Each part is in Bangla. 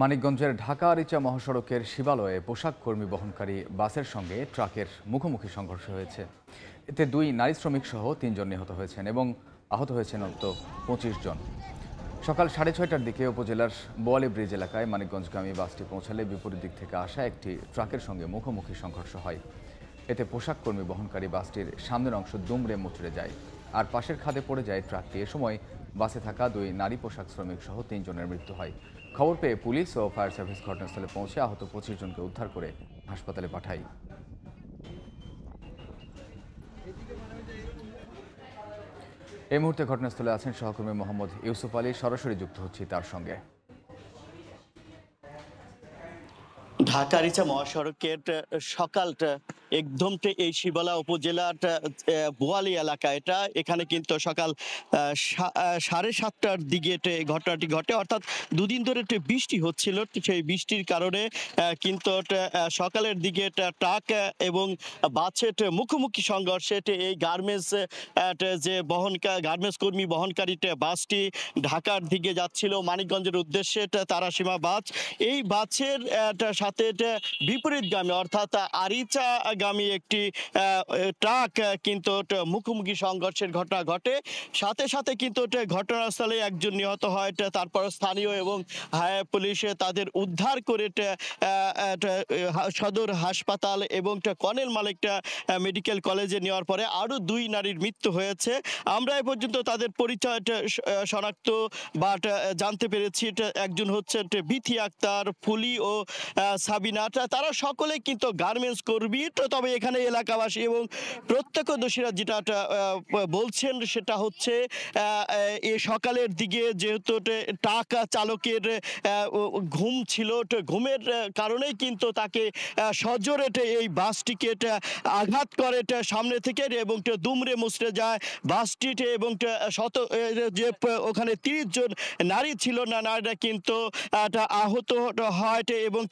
মানিকগঞ্জের ঢাকা আরিচা মহাসড়কের শিবালয়ে পোশাক কর্মী বহনকারী বাসের সঙ্গে ট্রাকের মুখোমুখি সংঘর্ষ হয়েছে এতে দুই নারী শ্রমিক সহ তিনজন নিহত হয়েছেন এবং আহত হয়েছেন অন্তত পঁচিশ জন সকাল সাড়ে ছয়টার দিকে উপজেলার বোয়ালি ব্রিজ এলাকায় মানিকগঞ্জগামী বাসটি পৌঁছালে বিপরীত দিক থেকে আসা একটি ট্রাকের সঙ্গে মুখোমুখি সংঘর্ষ হয় এতে পোশাক কর্মী বহনকারী বাসটির সামনের অংশ দুমড়ে মুচড়ে যায় আর পাশের খাদে পড়ে যায় ট্রাকটি এ সময় বাসে থাকা দুই নারী পোশাক শ্রমিক সহ তিনজনের মৃত্যু হয় খবর পেয়ে পুলিশ ও ফায়ার সার্ভিস ঘটনাস্থলে পৌঁছে আহত পঁচিশ জনকে উদ্ধার করে হাসপাতালে পাঠায় এই মুহূর্তে ঘটনাস্থলে আছেন সহকর্মী মোহাম্মদ ইউসুফ আলী সরাসরি যুক্ত হচ্ছে তার সঙ্গে ঢাকা রিচা মহাসড়কের সকালটা একদম এই শিবালা উপজেলার বোয়ালি এলাকা এটা এখানে কিন্তু সকাল সাড়ে সাতটার দিকে ঘটনাটি ঘটে অর্থাৎ দুদিন ধরে বৃষ্টি হচ্ছিল সেই বৃষ্টির কারণে কিন্তু সকালের দিকে ট্রাক এবং বাসের মুখোমুখি সংঘর্ষে এই গার্মেন্টস যে বহন গার্মেন্টস কর্মী বহনকারী বাসটি ঢাকার দিকে যাচ্ছিল মানিকগঞ্জের উদ্দেশ্যে তারাসীমা বাস এই বাসের সাথে বিপরীত বিপরীতগামী অর্থাৎ আরিচা আগামী একটি ট্রাক কিন্তু মুখোমুখি সংঘর্ষের ঘটনা ঘটে সাথে সাথে কিন্তু ঘটনাস্থলে একজন নিহত হয় তারপর স্থানীয় এবং হায়া পুলিশ তাদের উদ্ধার করে সদর হাসপাতাল এবং কনেল মালিকটা মেডিকেল কলেজে নেওয়ার পরে আরও দুই নারীর মৃত্যু হয়েছে আমরা এ পর্যন্ত তাদের পরিচয় শনাক্ত বা জানতে পেরেছি একজন হচ্ছেন বিথি আক্তার ফুলি ও সাবিনা তারা সকলে কিন্তু গার্মেন্টস কর্মী তবে এখানে এলাকাবাসী এবং প্রত্যক্ষদর্শীরা যেটা বলছেন সেটা হচ্ছে এ সকালের দিকে যেহেতু টাকা চালকের ঘুম ছিল ঘুমের কারণেই কিন্তু তাকে সজোরেটে এই বাসটিকে আঘাত করে সামনে থেকে এবং দুমড়ে মুসরে যায় বাসটিতে এবং শত যে ওখানে তিরিশ জন নারী ছিল না নারীরা কিন্তু আহত হয় এবং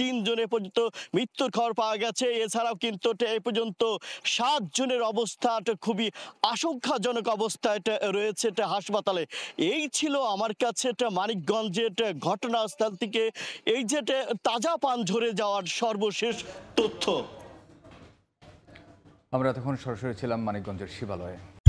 তিন পর্যন্ত মৃত্যুর খবর পাওয়া গেছে এছাড়াও কিন্তু এই পর্যন্ত সাতজনের অবস্থাটা খুবই আশঙ্কাজনক অবস্থা এটা রয়েছে এটা হাসপাতালে এই ছিল আমার কাছে এটা মানিকগঞ্জের ঘটনাস্থল থেকে এই যে তাজা পান ঝরে যাওয়ার সর্বশেষ তথ্য আমরা তখন সরাসরি ছিলাম মানিকগঞ্জের শিবালয়ে